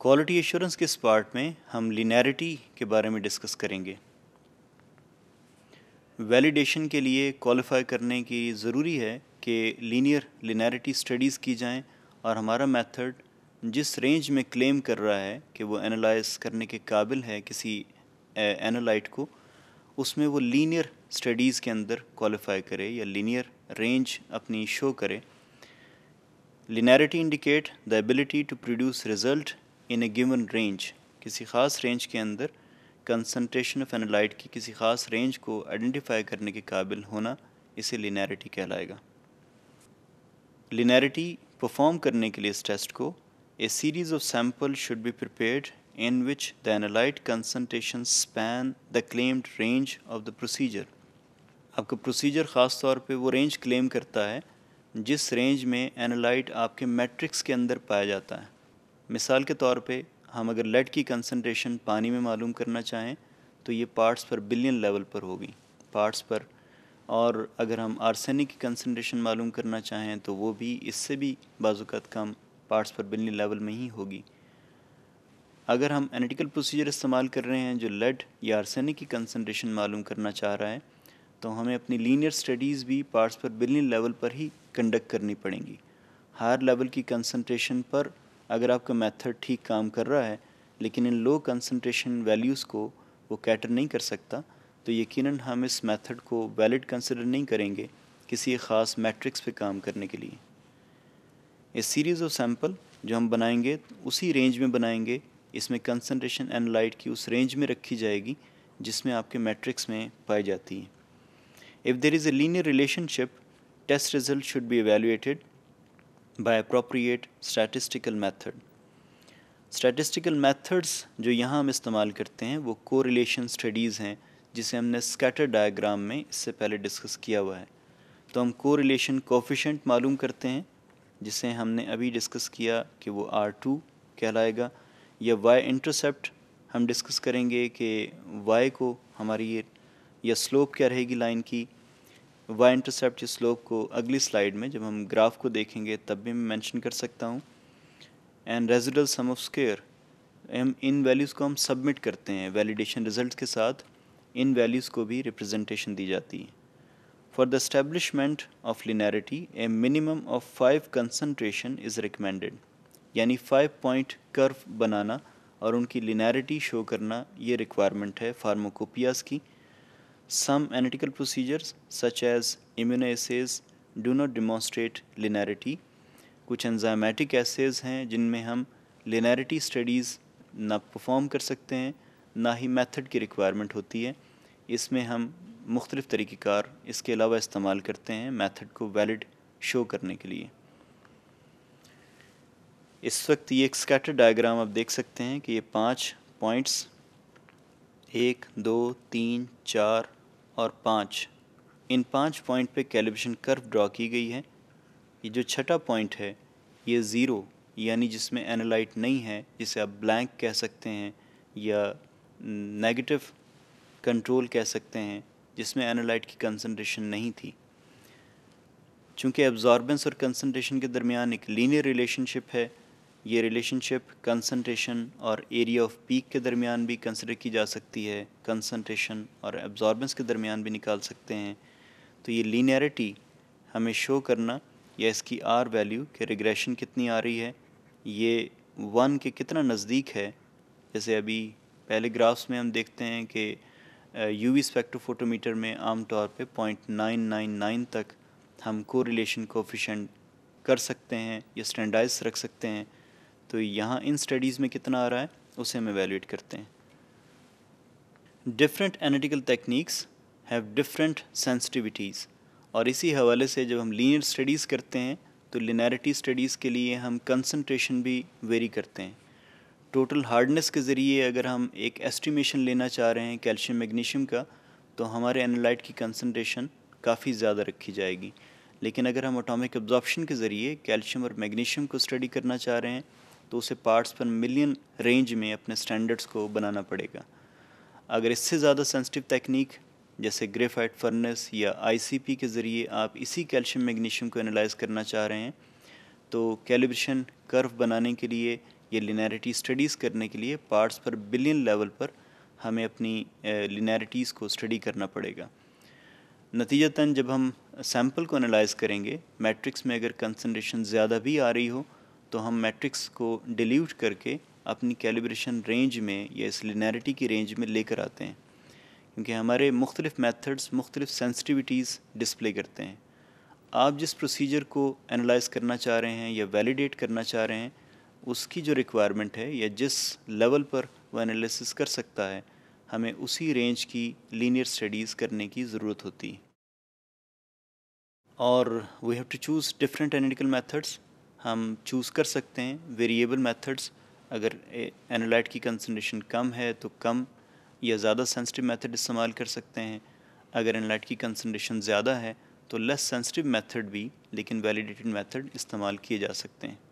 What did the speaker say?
Quality assurance के इस part में हम लिनैरिटी के बारे में डिस्कस करेंगे वैलिडेशन के लिए क्वालिफाई करने की ज़रूरी है कि लीनियर लिनैरिटी स्टडीज़ की जाएं और हमारा मेथड जिस रेंज में क्लेम कर रहा है कि वो एनालाइज करने के काबिल है किसी एनालाइट को उसमें वो लीनियर स्टडीज़ के अंदर क्वालिफाई करे या लीनियर रेंज अपनी शो करे linearity indicate the ability to produce result in a given range किसी ख़ास रेंज के अंदर कंसनट्रेशन ऑफ एनालाइट की किसी ख़ास रेंज को आइडेंटिफाई करने के काबिल होना इसे लिनारिटी कहलाएगा लिनारिटी परफॉर्म करने के लिए इस टेस्ट को a series of sample should be prepared in which the analyte concentration span the claimed range of the procedure आपका प्रोसीजर ख़ास तौर पे वो रेंज क्लेम करता है जिस रेंज में एनालाइट आपके मैट्रिक्स के अंदर पाया जाता है मिसाल के तौर पे हम अगर लेड की कंसंट्रेशन पानी में मालूम करना चाहें तो ये पार्ट्स पर बिलियन लेवल पर होगी पार्ट्स पर और अगर हम आर्सेनिक की कंसंट्रेशन मालूम करना चाहें तो वो भी इससे भी बाज़ात कम पार्ट्स पर बिलियन लेवल में ही होगी अगर हम एनेटिकल प्रोसीजर इस्तेमाल कर रहे हैं जो लेड या आर्सेनिक की कंसनट्रेशन मालूम करना चाह रहा है तो हमें अपनी लीनियर स्टडीज़ भी पार्ट्स पर बिलियन लेवल पर ही कंडक्ट करनी पड़ेंगी हायर लेवल की कंसंट्रेशन पर अगर आपका मेथड ठीक काम कर रहा है लेकिन इन लो कंसनट्रेशन वैल्यूज़ को वो कैटर नहीं कर सकता तो यकीनन हम इस मेथड को वैलिड कंसिडर नहीं करेंगे किसी ख़ास मैट्रिक्स पे काम करने के लिए इस सीरीज़ ऑफ सैम्पल जो हम बनाएंगे उसी रेंज में बनाएंगे इसमें कंसनट्रेशन एंड लाइट की उस रेंज में रखी जाएगी जिसमें आपके मैट्रिक्स में पाई जाती है if there is a linear relationship test result should be evaluated by appropriate statistical method statistical methods जो यहाँ हम इस्तेमाल करते हैं वो कोरिलेशन स्टडीज़ हैं जिसे हमने स्कैटर डायग्राम में इससे पहले डिस्कस किया हुआ है तो हम कोरिलेशन कोफिशेंट मालूम करते हैं जिसे हमने अभी डिस्कस किया कि वो आर टू कहलाएगा या वाई इंटरसेप्ट हम डिस्कस करेंगे कि वाई को हमारी ये या स्लोप क्या रहेगी लाइन की वाई इंटरसेप्ट स्लोप को अगली स्लाइड में जब हम ग्राफ को देखेंगे तब भी मैं मैंशन कर सकता हूँ and residual sum of square हम इन वैल्यूज़ को हम सबमिट करते हैं वैलिडेशन रिजल्ट के साथ इन वैल्यूज़ को भी रिप्रेजेंटेशन दी जाती है for the establishment of linearity a minimum of five concentration is recommended यानी फाइव पॉइंट कर्व बनाना और उनकी लिनैरिटी शो करना ये रिक्वायरमेंट है फार्मोकोपियाज़ की Some analytical procedures such as immunoassays do not demonstrate linearity. कुछ enzymatic assays हैं जिनमें हम linearity studies ना perform कर सकते हैं ना ही method की requirement होती है इसमें हम मुख्तलिफ़ तरीक़ार इसके अलावा इस्तेमाल करते हैं मेथड को वैलिड शो करने के लिए इस वक्त ये एक स्कैटर डायग्राम आप देख सकते हैं कि ये पांच पॉइंट्स एक दो तीन चार और पाँच इन पाँच पॉइंट पे कैलिब्रेशन कर्व ड्रॉ की गई है ये जो छठा पॉइंट है ये ज़ीरो यानी जिसमें एनालाइट नहीं है जिसे आप ब्लैंक कह सकते हैं या नेगेटिव कंट्रोल कह सकते हैं जिसमें एनालाइट की कंसनट्रेशन नहीं थी चूँकि एब्जॉर्बेंस और कंसनट्रेशन के दरमियान एक लीनियर रिलेशनशिप है ये रिलेशनशिप कंसंट्रेशन और एरिया ऑफ पीक के दरमियान भी कंसिडर की जा सकती है कंसनट्रेशन और एब्जॉर्बेंस के दरमियान भी निकाल सकते हैं तो ये लीनियरिटी हमें शो करना या इसकी आर वैल्यू कि रिग्रेशन कितनी आ रही है ये वन के कितना नज़दीक है जैसे अभी पहले ग्राफ्स में हम देखते हैं कि यू वी स्पेक्ट्रोफोटोमीटर में आम तौर पे पॉइंट नाइन नाइन नाइन तक हम को रिलेशन कोफिशेंट कर सकते हैं या स्टैंडाइज रख सकते हैं तो यहाँ इन स्टडीज़ में कितना आ रहा है उसे हम एवेल्यूट करते हैं different analytical techniques have different sensitivities और इसी हवाले से जब हम लीनियर स्टडीज़ करते हैं तो लिनारिटी स्टडीज़ के लिए हम कंसनट्रेशन भी वेरी करते हैं टोटल हार्डनेस के ज़रिए अगर हम एक एस्टिमेशन लेना चाह रहे हैं कैल्शियम मैग्नीशियम का तो हमारे एनालाइट की कंसनट्रेशन काफ़ी ज़्यादा रखी जाएगी लेकिन अगर हम ऑटोमिक एब्जॉर्प्शन के ज़रिए कैल्शियम और मैग्नीशियम को स्टडी करना चाह रहे हैं तो उसे पार्ट्स पर मिलियन रेंज में अपने स्टैंडर्ड्स को बनाना पड़ेगा अगर इससे ज़्यादा सेंसिटिव तकनीक जैसे ग्रेफाइट फर्नेस या आईसीपी के ज़रिए आप इसी कैल्शियम मैग्नीशियम को एनालाइज करना चाह रहे हैं तो कैलिब्रेशन कर्व बनाने के लिए या लिनारिटी स्टडीज़ करने के लिए पार्ट्स पर बिलियन लेवल पर हमें अपनी लिनारिटीज़ को स्टडी करना पड़ेगा नतीजतन जब हम सैम्पल को एनालाइज करेंगे मैट्रिक्स में अगर कंसनट्रेशन ज़्यादा भी आ रही हो तो हम मैट्रिक्स को डिल्यूट करके अपनी कैलिब्रेशन रेंज में या इस लिनैरिटी की रेंज में लेकर आते हैं क्योंकि हमारे मुख्तलिफ मेथड्स मुख्तलिफ सेंसिटिविटीज़ डिस्प्ले करते हैं आप जिस प्रोसीजर को एनालाइज करना चाह रहे हैं या वैलिडेट करना चाह रहे हैं उसकी जो रिक्वायरमेंट है या जिस लेवल पर वो एनालिसिस कर सकता है हमें उसी रेंज की लीनियर स्टडीज़ करने की ज़रूरत होती है और we have to choose different analytical methods हम चूज़ कर सकते हैं वेरिएबल मेथड्स अगर एनालाइट की कंसनट्रेशन कम है तो कम या ज़्यादा सेंसिटिव मेथड इस्तेमाल कर सकते हैं अगर एनालाइट की कंसनट्रेशन ज़्यादा है तो लेस सेंसिटिव मेथड भी लेकिन वैलिडेटेड मेथड इस्तेमाल किए जा सकते हैं